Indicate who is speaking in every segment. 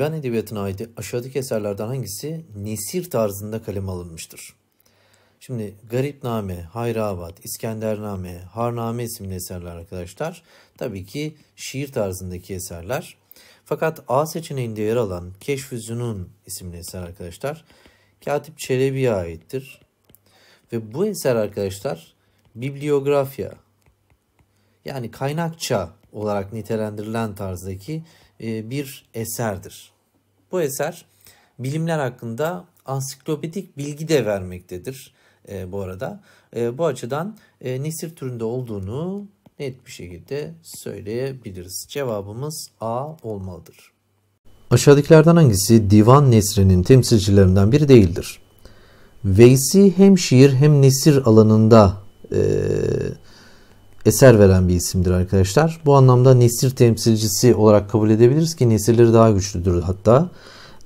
Speaker 1: Divan edebiyatına ait aşağıdaki eserlerden hangisi nesir tarzında kalem alınmıştır? Şimdi Garipname, Hayravat, İskendername, Harname isimli eserler arkadaşlar. Tabii ki şiir tarzındaki eserler. Fakat A seçeneğinde yer alan Keşfüzünün isimli eser arkadaşlar. Katip Çelebi'ye aittir. Ve bu eser arkadaşlar bibliografya yani kaynakça olarak nitelendirilen tarzdaki e, bir eserdir. Bu eser bilimler hakkında ansiklopedik bilgi de vermektedir e, bu arada. E, bu açıdan e, nesir türünde olduğunu net bir şekilde söyleyebiliriz. Cevabımız A olmalıdır. Aşağıdakilerden hangisi divan nesrinin temsilcilerinden biri değildir? Veysi hem şiir hem nesir alanında e, eser veren bir isimdir arkadaşlar. Bu anlamda nesir temsilcisi olarak kabul edebiliriz ki nesirleri daha güçlüdür hatta.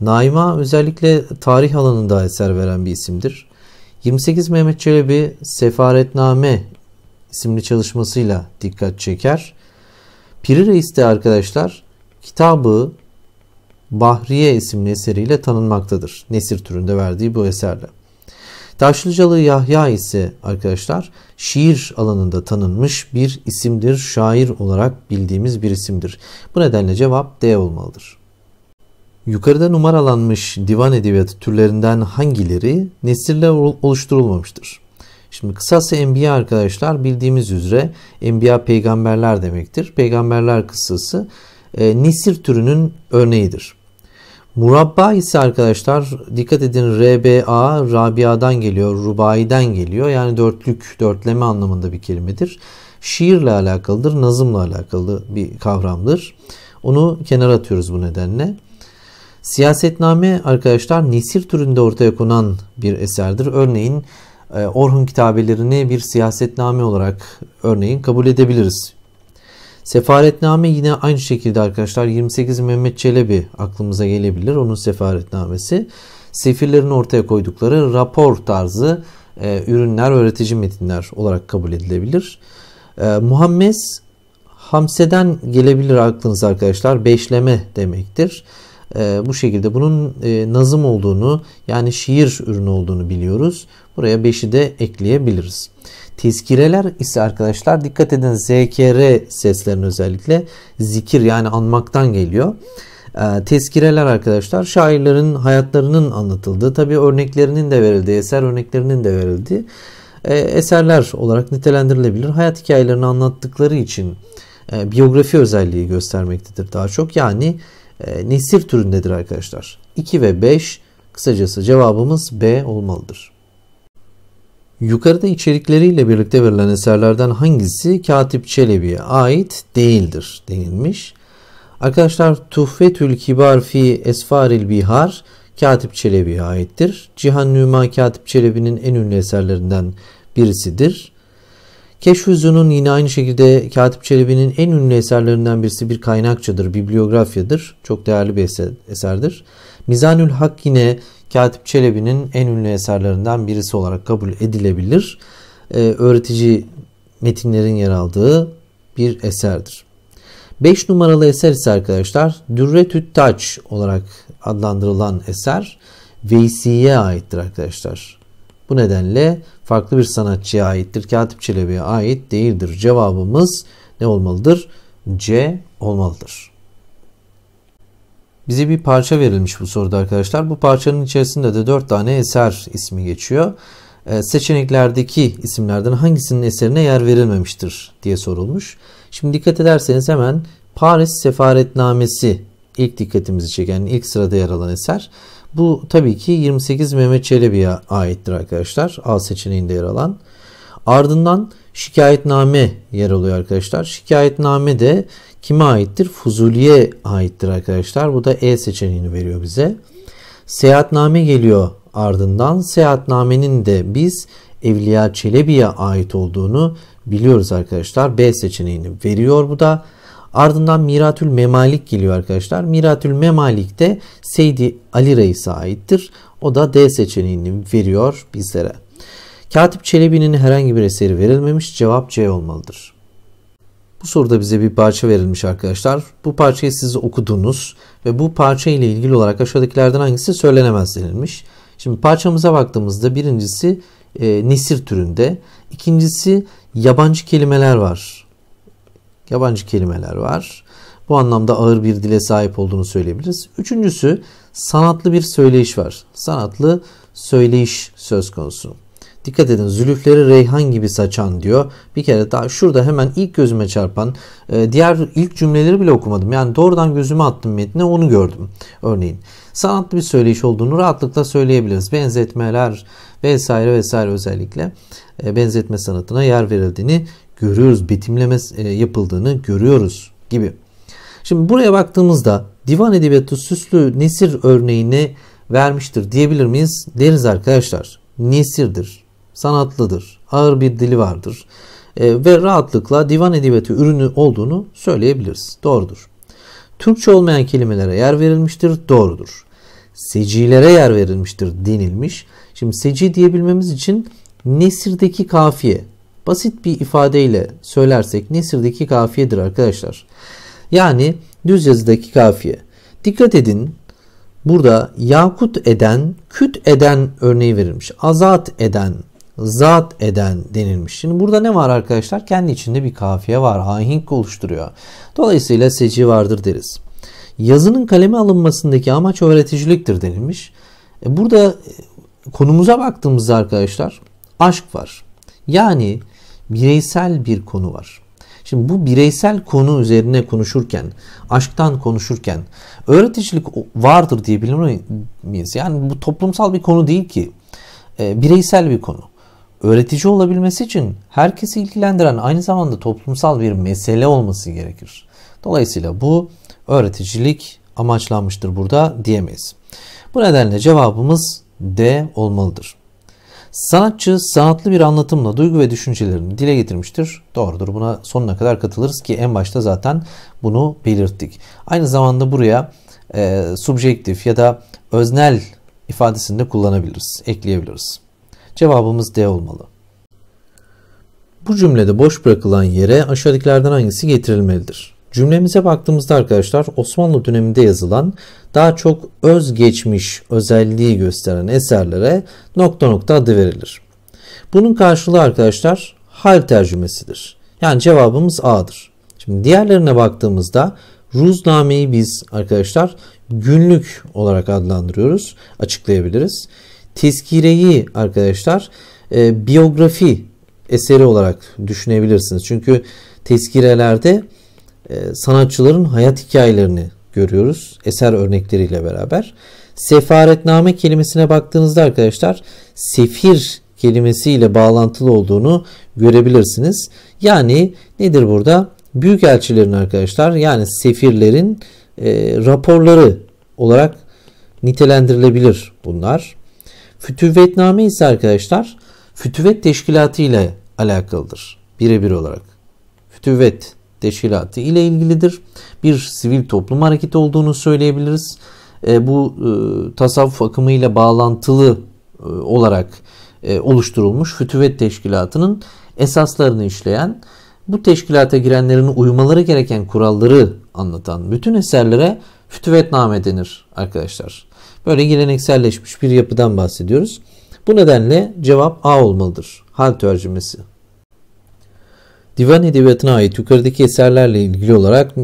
Speaker 1: Naima özellikle tarih alanında eser veren bir isimdir. 28 Mehmet Çelebi Sefaretname isimli çalışmasıyla dikkat çeker. Piri Reis de arkadaşlar kitabı Bahriye isimli eseriyle tanınmaktadır. Nesir türünde verdiği bu eserle. Taşlıcalı Yahya ise arkadaşlar şiir alanında tanınmış bir isimdir. Şair olarak bildiğimiz bir isimdir. Bu nedenle cevap D olmalıdır. Yukarıda numaralanmış divan edebiyatı türlerinden hangileri nesille oluşturulmamıştır? Şimdi kısası enbiya arkadaşlar bildiğimiz üzere enbiya peygamberler demektir. Peygamberler kısası e, nesir türünün örneğidir. Murabba ise arkadaşlar dikkat edin RBA Rabia'dan geliyor, Rubai'den geliyor. Yani dörtlük, dörtleme anlamında bir kelimedir. Şiirle alakalıdır, nazımla alakalı bir kavramdır. Onu kenara atıyoruz bu nedenle. Siyasetname arkadaşlar nesir türünde ortaya konan bir eserdir. Örneğin e, Orhun kitabelerini bir siyasetname olarak örneğin kabul edebiliriz. Sefaretname yine aynı şekilde arkadaşlar 28 Mehmet Çelebi aklımıza gelebilir. Onun sefaretnamesi sefirlerin ortaya koydukları rapor tarzı e, ürünler, öğretici metinler olarak kabul edilebilir. E, Muhammed Hamse'den gelebilir aklınız arkadaşlar. Beşleme demektir. E, bu şekilde bunun e, nazım olduğunu yani şiir ürünü olduğunu biliyoruz. Buraya beşi de ekleyebiliriz. Tezkireler ise arkadaşlar dikkat edin ZKR seslerin özellikle zikir yani anmaktan geliyor. Ee, tezkireler arkadaşlar şairlerin hayatlarının anlatıldığı tabi örneklerinin de verildiği eser örneklerinin de verildiği e, eserler olarak nitelendirilebilir. Hayat hikayelerini anlattıkları için e, biyografi özelliği göstermektedir daha çok. Yani e, nesir türündedir arkadaşlar. 2 ve 5 kısacası cevabımız B olmalıdır. Yukarıda içerikleriyle birlikte verilen eserlerden hangisi Katip Çelebi'ye ait değildir denilmiş. Arkadaşlar Tuhfetül Kibar fi Esfaril Bihar Katip Çelebi'ye aittir. Cihan Nüma Katip Çelebi'nin en ünlü eserlerinden birisidir. Keşfüzü'nün yine aynı şekilde Katip Çelebi'nin en ünlü eserlerinden birisi bir kaynakçadır, bibliografyadır. Çok değerli bir eserdir. Mizanül Hak yine Katip Çelebi'nin en ünlü eserlerinden birisi olarak kabul edilebilir. Ee, öğretici metinlerin yer aldığı bir eserdir. 5 numaralı eser ise arkadaşlar Dürretü Taç olarak adlandırılan eser Veysi'ye aittir arkadaşlar. Bu nedenle farklı bir sanatçıya aittir. Katip Çelebi'ye ait değildir. Cevabımız ne olmalıdır? C olmalıdır. Bize bir parça verilmiş bu soruda arkadaşlar. Bu parçanın içerisinde de 4 tane eser ismi geçiyor. Ee, seçeneklerdeki isimlerden hangisinin eserine yer verilmemiştir diye sorulmuş. Şimdi dikkat ederseniz hemen Paris Sefaretnamesi ilk dikkatimizi çeken, ilk sırada yer alan eser. Bu tabii ki 28 Mehmet Çelebi'ye aittir arkadaşlar. A seçeneğinde yer alan. Ardından şikayetname yer alıyor arkadaşlar. Şikayetname de kime aittir? Fuzuli'ye aittir arkadaşlar. Bu da E seçeneğini veriyor bize. Seyahatname geliyor ardından. Seyahatnamenin de biz Evliya Çelebi'ye ait olduğunu biliyoruz arkadaşlar. B seçeneğini veriyor bu da. Ardından Miratül Memalik geliyor arkadaşlar. Miratül Memalik de Seydi Ali Reis'e aittir. O da D seçeneğini veriyor bizlere. Katip Çelebi'nin herhangi bir eseri verilmemiş. Cevap C olmalıdır. Bu soruda bize bir parça verilmiş arkadaşlar. Bu parçayı siz okudunuz ve bu parça ile ilgili olarak aşağıdakilerden hangisi söylenemez denilmiş. Şimdi parçamıza baktığımızda birincisi e, nesir türünde. ikincisi yabancı kelimeler var. Yabancı kelimeler var. Bu anlamda ağır bir dile sahip olduğunu söyleyebiliriz. Üçüncüsü sanatlı bir söyleyiş var. Sanatlı söyleyiş söz konusu. Dikkat edin zülüfleri reyhan gibi saçan diyor. Bir kere daha şurada hemen ilk gözüme çarpan e, diğer ilk cümleleri bile okumadım. Yani doğrudan gözüme attım metni, onu gördüm örneğin. Sanatlı bir söyleyiş olduğunu rahatlıkla söyleyebiliriz. Benzetmeler vesaire vesaire özellikle e, benzetme sanatına yer verildiğini görüyoruz. Betimleme e, yapıldığını görüyoruz gibi. Şimdi buraya baktığımızda divan edebiyatı süslü nesir örneğini vermiştir diyebilir miyiz? Deriz arkadaşlar. Nesirdir sanatlıdır, ağır bir dili vardır e, ve rahatlıkla divan edebiyatı ürünü olduğunu söyleyebiliriz. Doğrudur. Türkçe olmayan kelimelere yer verilmiştir. Doğrudur. Secilere yer verilmiştir denilmiş. Şimdi seci diyebilmemiz için nesirdeki kafiye basit bir ifadeyle söylersek nesirdeki kafiyedir arkadaşlar. Yani düz yazıdaki kafiye. Dikkat edin burada yakut eden, küt eden örneği verilmiş. Azat eden zat eden denilmiş. Şimdi burada ne var arkadaşlar? Kendi içinde bir kafiye var. Ahink oluşturuyor. Dolayısıyla seci vardır deriz. Yazının kaleme alınmasındaki amaç öğreticiliktir denilmiş. E, burada e, konumuza baktığımızda arkadaşlar aşk var. Yani bireysel bir konu var. Şimdi bu bireysel konu üzerine konuşurken, aşktan konuşurken öğreticilik vardır diyebilir miyiz? Yani bu toplumsal bir konu değil ki. E, bireysel bir konu öğretici olabilmesi için herkesi ilgilendiren aynı zamanda toplumsal bir mesele olması gerekir. Dolayısıyla bu öğreticilik amaçlanmıştır burada diyemeyiz. Bu nedenle cevabımız D olmalıdır. Sanatçı sanatlı bir anlatımla duygu ve düşüncelerini dile getirmiştir. Doğrudur buna sonuna kadar katılırız ki en başta zaten bunu belirttik. Aynı zamanda buraya e, subjektif ya da öznel ifadesini de kullanabiliriz, ekleyebiliriz. Cevabımız D olmalı. Bu cümlede boş bırakılan yere aşağıdakilerden hangisi getirilmelidir? Cümlemize baktığımızda arkadaşlar Osmanlı döneminde yazılan daha çok özgeçmiş özelliği gösteren eserlere nokta nokta adı verilir. Bunun karşılığı arkadaşlar hal tercümesidir. Yani cevabımız A'dır. Şimdi diğerlerine baktığımızda Ruzname'yi biz arkadaşlar günlük olarak adlandırıyoruz, açıklayabiliriz. Tezkireyi arkadaşlar e, biyografi eseri olarak düşünebilirsiniz. Çünkü tezkirelerde e, sanatçıların hayat hikayelerini görüyoruz eser örnekleriyle beraber. Sefaretname kelimesine baktığınızda arkadaşlar sefir kelimesiyle bağlantılı olduğunu görebilirsiniz. Yani nedir burada? Büyükelçilerin arkadaşlar yani sefirlerin e, raporları olarak nitelendirilebilir bunlar. Fütüvvetname ise arkadaşlar Fütüvvet Teşkilatı ile alakalıdır. Birebir olarak. Fütüvvet Teşkilatı ile ilgilidir. Bir sivil toplum hareketi olduğunu söyleyebiliriz. E, bu e, tasavvuf akımıyla bağlantılı e, olarak e, oluşturulmuş Fütüvvet Teşkilatı'nın esaslarını işleyen, bu teşkilata girenlerin uymaları gereken kuralları anlatan bütün eserlere Fütüvvetname denir arkadaşlar. Böyle gelenekselleşmiş bir yapıdan bahsediyoruz. Bu nedenle cevap A olmalıdır. Hal tercümesi. Divan edebiyatına ait yukarıdaki eserlerle ilgili olarak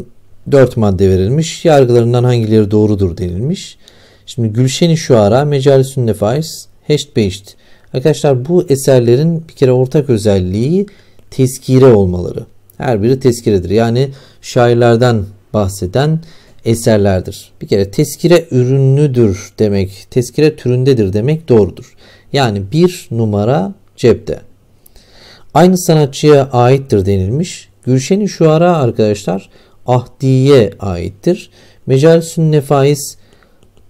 Speaker 1: dört madde verilmiş. Yargılarından hangileri doğrudur denilmiş. Şimdi Gülşen-i Şuara, Mecalisün Nefais, Heşt Beşt. Arkadaşlar bu eserlerin bir kere ortak özelliği tezkire olmaları. Her biri tezkiredir. Yani şairlerden bahseden eserlerdir. Bir kere teskire ürünlüdür demek, teskire türündedir demek doğrudur. Yani bir numara cepte. Aynı sanatçıya aittir denilmiş. Gülşen-i Şuara arkadaşlar Ahdi'ye aittir. Mecalisün Nefais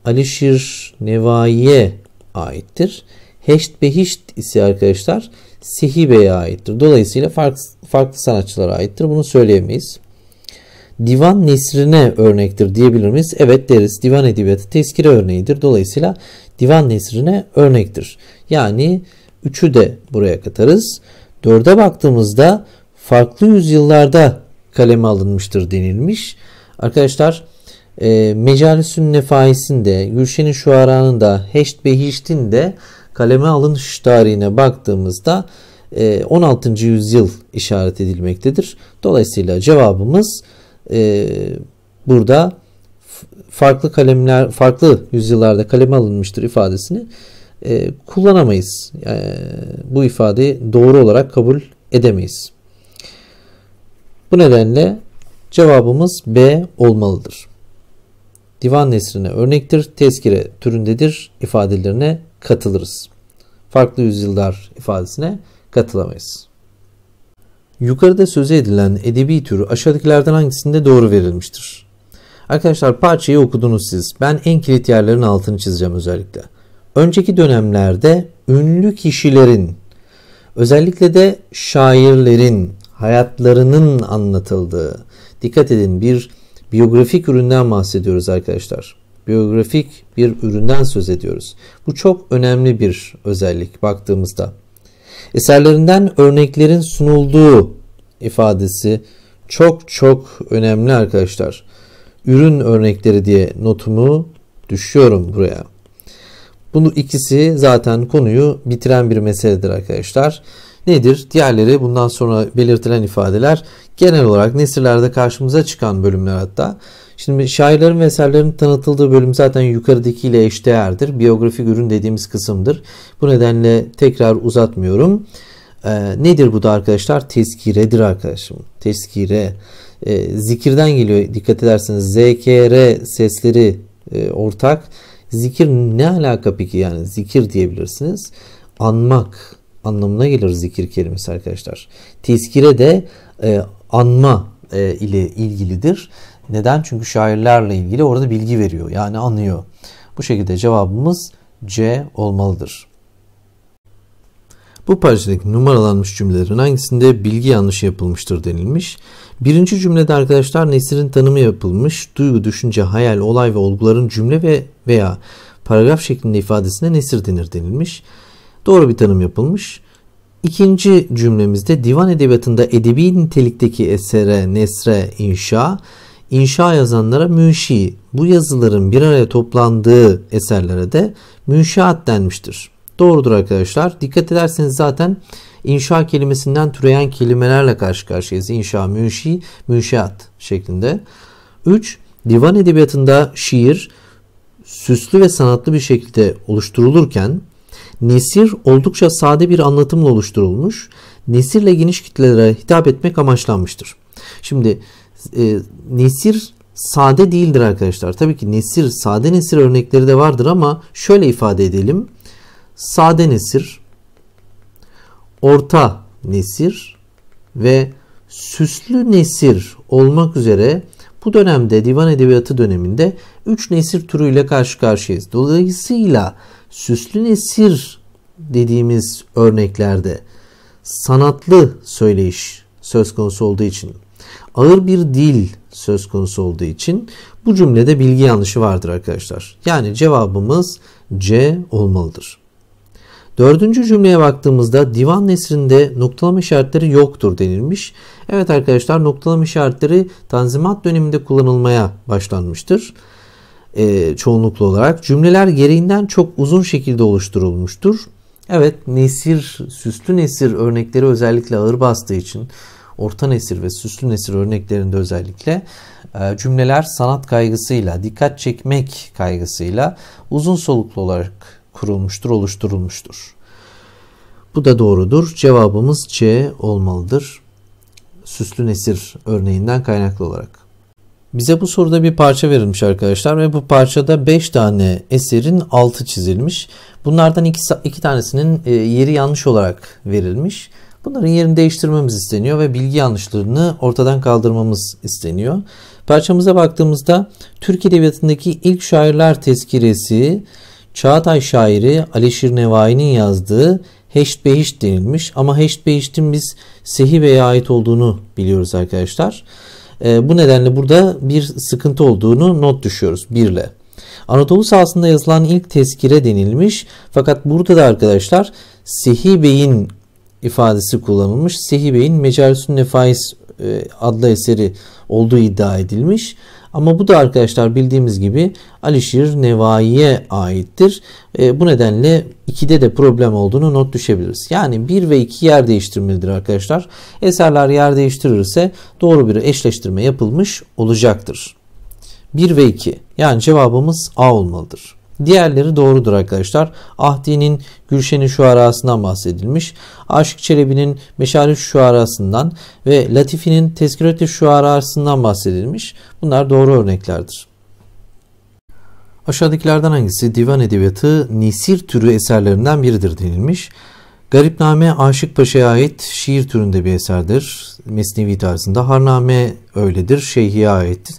Speaker 1: Alişir Nevai'ye aittir. Heşt Behişt ise arkadaşlar Sehibe'ye aittir. Dolayısıyla farklı, farklı sanatçılara aittir. Bunu söyleyemeyiz divan nesrine örnektir diyebilir miyiz? Evet deriz. Divan edebiyatı tezkire örneğidir. Dolayısıyla divan nesrine örnektir. Yani 3'ü de buraya katarız. 4'e baktığımızda farklı yüzyıllarda kaleme alınmıştır denilmiş. Arkadaşlar e, Mecalisün Nefais'in de Gülşen'in Şuara'nın da Heşt Behişt'in de kaleme alınış tarihine baktığımızda 16. E, yüzyıl işaret edilmektedir. Dolayısıyla cevabımız e, burada farklı kalemler, farklı yüzyıllarda kaleme alınmıştır ifadesini e, kullanamayız. E, bu ifadeyi doğru olarak kabul edemeyiz. Bu nedenle cevabımız B olmalıdır. Divan nesrine örnektir, tezkire türündedir ifadelerine katılırız. Farklı yüzyıllar ifadesine katılamayız. Yukarıda sözü edilen edebi türü aşağıdakilerden hangisinde doğru verilmiştir? Arkadaşlar parçayı okudunuz siz. Ben en kilit yerlerin altını çizeceğim özellikle. Önceki dönemlerde ünlü kişilerin özellikle de şairlerin hayatlarının anlatıldığı. Dikkat edin bir biyografik üründen bahsediyoruz arkadaşlar. Biyografik bir üründen söz ediyoruz. Bu çok önemli bir özellik baktığımızda. Eserlerinden örneklerin sunulduğu ifadesi çok çok önemli arkadaşlar. Ürün örnekleri diye notumu düşüyorum buraya. Bunu ikisi zaten konuyu bitiren bir meseledir arkadaşlar. Nedir? Diğerleri bundan sonra belirtilen ifadeler genel olarak nesillerde karşımıza çıkan bölümler hatta Şimdi şairlerin ve eserlerin tanıtıldığı bölüm zaten yukarıdakiyle eşdeğerdir. Biyografi ürün dediğimiz kısımdır. Bu nedenle tekrar uzatmıyorum. Ee, nedir bu da arkadaşlar? Tezkiredir arkadaşım. Tezkire. Ee, zikirden geliyor dikkat ederseniz. ZKR sesleri e, ortak. Zikir ne alaka peki yani? Zikir diyebilirsiniz. Anmak anlamına gelir zikir kelimesi arkadaşlar. Tezkire de e, anma e, ile ilgilidir. Neden? Çünkü şairlerle ilgili orada bilgi veriyor. Yani anlıyor. Bu şekilde cevabımız C olmalıdır. Bu parçadaki numaralanmış cümlelerin hangisinde bilgi yanlışı yapılmıştır denilmiş. Birinci cümlede arkadaşlar nesrin tanımı yapılmış. Duygu, düşünce, hayal, olay ve olguların cümle ve veya paragraf şeklinde ifadesine nesir denir denilmiş. Doğru bir tanım yapılmış. İkinci cümlemizde divan edebiyatında edebi nitelikteki esere, nesre, inşa, inşa yazanlara münşi, bu yazıların bir araya toplandığı eserlere de münşaat denmiştir. Doğrudur arkadaşlar. Dikkat ederseniz zaten inşa kelimesinden türeyen kelimelerle karşı karşıyayız. İnşa, münşi, münşaat şeklinde. 3. Divan edebiyatında şiir süslü ve sanatlı bir şekilde oluşturulurken nesir oldukça sade bir anlatımla oluşturulmuş. Nesirle geniş kitlelere hitap etmek amaçlanmıştır. Şimdi e, nesir sade değildir arkadaşlar. Tabii ki nesir, sade nesir örnekleri de vardır ama şöyle ifade edelim. Sade nesir, orta nesir ve süslü nesir olmak üzere bu dönemde divan edebiyatı döneminde 3 nesir türüyle karşı karşıyayız. Dolayısıyla süslü nesir dediğimiz örneklerde sanatlı söyleyiş söz konusu olduğu için ağır bir dil söz konusu olduğu için bu cümlede bilgi yanlışı vardır arkadaşlar. Yani cevabımız C olmalıdır. Dördüncü cümleye baktığımızda divan nesrinde noktalama işaretleri yoktur denilmiş. Evet arkadaşlar noktalama işaretleri tanzimat döneminde kullanılmaya başlanmıştır. E, çoğunluklu olarak cümleler gereğinden çok uzun şekilde oluşturulmuştur. Evet nesir, süslü nesir örnekleri özellikle ağır bastığı için orta nesir ve süslü nesir örneklerinde özellikle e, cümleler sanat kaygısıyla, dikkat çekmek kaygısıyla uzun soluklu olarak kurulmuştur, oluşturulmuştur. Bu da doğrudur. Cevabımız C olmalıdır. Süslü nesir örneğinden kaynaklı olarak. Bize bu soruda bir parça verilmiş arkadaşlar ve bu parçada 5 tane eserin altı çizilmiş. Bunlardan iki, iki tanesinin e, yeri yanlış olarak verilmiş. Bunların yerini değiştirmemiz isteniyor ve bilgi yanlışlarını ortadan kaldırmamız isteniyor. Parçamıza baktığımızda Türk Edebiyatı'ndaki ilk şairler tezkiresi Çağatay şairi Alişir Nevai'nin yazdığı Heşt Behişt denilmiş ama Heşt beştin biz Sehi Bey'e ait olduğunu biliyoruz arkadaşlar. E, bu nedenle burada bir sıkıntı olduğunu not düşüyoruz birle. Anadolu sahasında yazılan ilk tezkire denilmiş fakat burada da arkadaşlar Sehi Bey'in ifadesi kullanılmış. Sehi Bey'in Mecalisün Nefais e, adlı eseri olduğu iddia edilmiş. Ama bu da arkadaşlar bildiğimiz gibi Alişir Nevai'ye aittir. E, bu nedenle 2'de de problem olduğunu not düşebiliriz. Yani 1 ve 2 yer değiştirmelidir arkadaşlar. Eserler yer değiştirirse doğru bir eşleştirme yapılmış olacaktır. 1 ve 2 yani cevabımız A olmalıdır. Diğerleri doğrudur arkadaşlar. Ahdi'nin Gülşen'in şu arasından bahsedilmiş. Aşık Çelebi'nin Meşari şu arasından ve Latifi'nin Tezkiret-i şu arasından bahsedilmiş. Bunlar doğru örneklerdir. Aşağıdakilerden hangisi divan edebiyatı nisir türü eserlerinden biridir denilmiş. Garipname Aşık Paşa'ya ait şiir türünde bir eserdir. Mesnevi tarzında. Harname öyledir. Şeyhi'ye ait.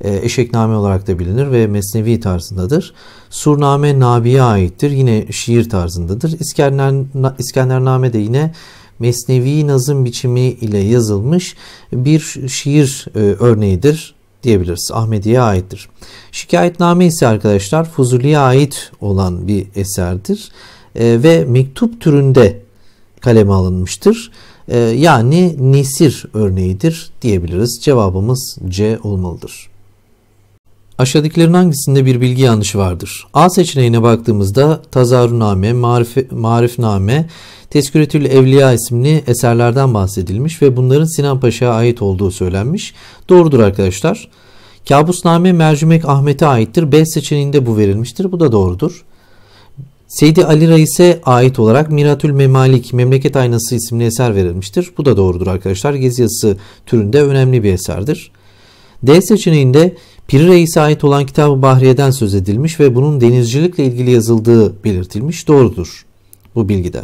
Speaker 1: E, eşekname olarak da bilinir ve mesnevi tarzındadır. Surname Nabi'ye aittir. Yine şiir tarzındadır. İskender, İskendername de yine Mesnevi nazım biçimi ile yazılmış bir şiir e, örneğidir diyebiliriz. Ahmedi'ye aittir. Şikayetname ise arkadaşlar Fuzuli'ye ait olan bir eserdir e, ve mektup türünde kaleme alınmıştır. E, yani nesir örneğidir diyebiliriz. Cevabımız C olmalıdır. Aşağıdakilerin hangisinde bir bilgi yanlışı vardır? A seçeneğine baktığımızda Tazaruname, Marif, Marifname, Tezküretül Evliya isimli eserlerden bahsedilmiş ve bunların Sinan Paşa'ya ait olduğu söylenmiş. Doğrudur arkadaşlar. Kabusname Mercimek Ahmet'e aittir. B seçeneğinde bu verilmiştir. Bu da doğrudur. Seydi Ali Reis'e ait olarak Miratül Memalik Memleket Aynası isimli eser verilmiştir. Bu da doğrudur arkadaşlar. Gezi yazısı türünde önemli bir eserdir. D seçeneğinde Piri Reis'e ait olan kitab Bahriye'den söz edilmiş ve bunun denizcilikle ilgili yazıldığı belirtilmiş doğrudur bu bilgide.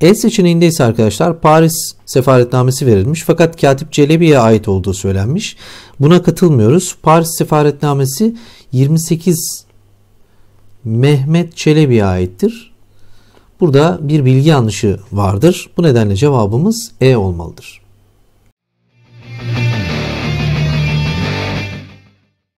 Speaker 1: El seçeneğinde ise arkadaşlar Paris sefaretnamesi verilmiş fakat Katip Celebi'ye ait olduğu söylenmiş. Buna katılmıyoruz. Paris sefaretnamesi 28 Mehmet Çelebi'ye aittir. Burada bir bilgi yanlışı vardır. Bu nedenle cevabımız E olmalıdır.